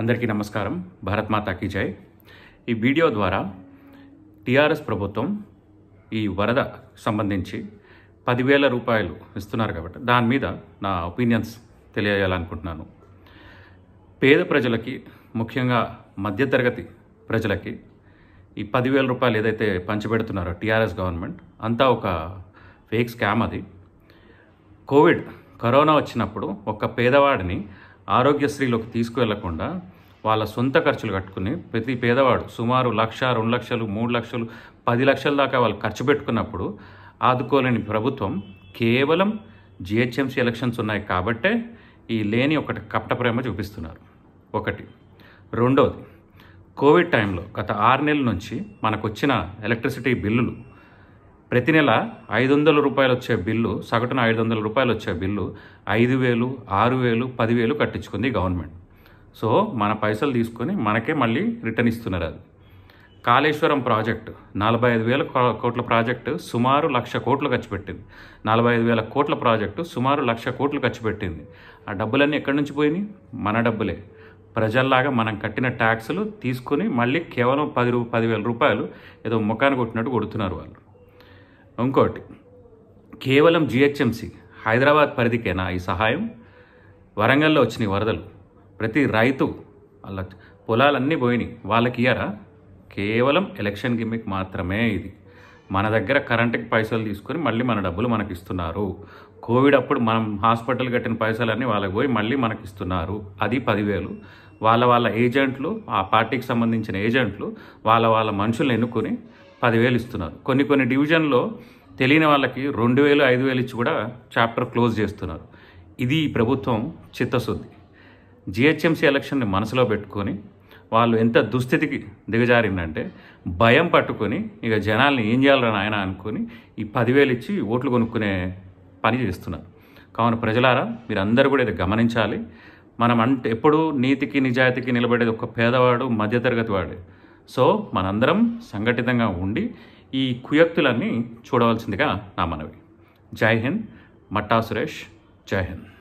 అందరికీ నమస్కారం భారత్ మాతాకి జై ఈ వీడియో ద్వారా టీఆర్ఎస్ ప్రభుత్వం ఈ వరద సంబంధించి పదివేల రూపాయలు ఇస్తున్నారు కాబట్టి దాని మీద నా ఒపీనియన్స్ తెలియజేయాలనుకుంటున్నాను పేద ప్రజలకి ముఖ్యంగా మధ్యతరగతి ప్రజలకి ఈ పదివేల రూపాయలు ఏదైతే పంచిపెడుతున్నారో టీఆర్ఎస్ గవర్నమెంట్ అంతా ఒక ఫేక్ స్కామ్ అది కోవిడ్ కరోనా వచ్చినప్పుడు ఒక పేదవాడిని ఆరోగ్యశ్రీలోకి తీసుకువెళ్లకుండా వాళ్ళ సొంత ఖర్చులు కట్టుకుని ప్రతి పేదవాడు సుమారు లక్ష రెండు లక్షలు మూడు లక్షలు పది లక్షల దాకా వాళ్ళు ఖర్చు పెట్టుకున్నప్పుడు ఆదుకోలేని ప్రభుత్వం కేవలం జిహెచ్ఎంసీ ఎలక్షన్స్ ఉన్నాయి కాబట్టే ఈ లేని ఒకటి ప్రేమ చూపిస్తున్నారు ఒకటి రెండోది కోవిడ్ టైంలో గత ఆరు నెలల నుంచి మనకు వచ్చిన ఎలక్ట్రిసిటీ బిల్లులు ప్రతి నెల ఐదు వందల రూపాయలు వచ్చే బిల్లు సగటున ఐదు వందల రూపాయలు వచ్చే బిల్లు ఐదు వేలు ఆరు వేలు పదివేలు కట్టించుకుంది గవర్నమెంట్ సో మన పైసలు తీసుకొని మనకే మళ్ళీ రిటర్న్ ఇస్తున్నారు అది కాళేశ్వరం ప్రాజెక్టు నలభై ఐదు వేల కోట్ల ప్రాజెక్టు సుమారు లక్ష కోట్లు ఖర్చు పెట్టింది నలభై ఐదు వేల కోట్ల ప్రాజెక్టు సుమారు లక్ష కోట్లు ఖర్చు పెట్టింది ఆ డబ్బులన్నీ ఎక్కడి నుంచి పోయినాయి మన డబ్బులే ప్రజల్లాగా మనం కట్టిన ట్యాక్సులు తీసుకుని మళ్ళీ కేవలం పది రూ పదివేల రూపాయలు ఏదో ముఖాన్ని కొట్టినట్టు కొడుతున్నారు వాళ్ళు ఇంకోటి కేవలం జిహెచ్ఎంసి హైదరాబాద్ పరిధికేనా ఈ సహాయం వరంగల్లో వచ్చినాయి వరదలు ప్రతి రైతు వాళ్ళ పొలాలన్నీ పోయినాయి వాళ్ళకి ఇయ్యారా కేవలం ఎలక్షన్ గిమ్మిక్ మాత్రమే ఇది మన దగ్గర కరెంటుకి పైసలు తీసుకొని మళ్ళీ మన డబ్బులు మనకి ఇస్తున్నారు కోవిడ్ అప్పుడు మనం హాస్పిటల్ కట్టిన పైసలన్నీ వాళ్ళకి పోయి మళ్ళీ మనకి ఇస్తున్నారు అది పదివేలు వాళ్ళ వాళ్ళ ఏజెంట్లు ఆ పార్టీకి సంబంధించిన ఏజెంట్లు వాళ్ళ వాళ్ళ మనుషులను ఎన్నుకొని పదివేలు ఇస్తున్నారు కొన్ని కొన్ని డివిజన్లో తెలియని వాళ్ళకి రెండు వేలు ఐదు వేలు ఇచ్చి కూడా చాప్టర్ క్లోజ్ చేస్తున్నారు ఇది ప్రభుత్వం చిత్తశుద్ధి జిహెచ్ఎంసీ ఎలక్షన్ని మనసులో పెట్టుకొని వాళ్ళు ఎంత దుస్థితికి దిగజారిందంటే భయం పట్టుకొని ఇక జనాల్ని ఏం చేయాలని ఆయన అనుకొని ఈ పదివేలు ఇచ్చి ఓట్లు కొనుక్కునే పని చేస్తున్నారు కావున ప్రజలారా మీరందరూ కూడా ఇది గమనించాలి మనం అంటే ఎప్పుడూ నీతికి నిజాయితీకి నిలబడేది ఒక పేదవాడు మధ్యతరగతి వాడే సో మనందరం సంఘటితంగా ఉండి ఈ కుయక్తులన్నీ చూడవలసిందిగా నా మనవి జై హింద్ మట్టా సురేష్ జై హింద్